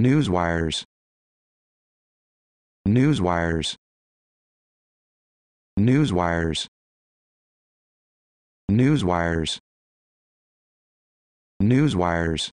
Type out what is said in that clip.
Newswires. Newswires. Newswires. Newswires. Newswires.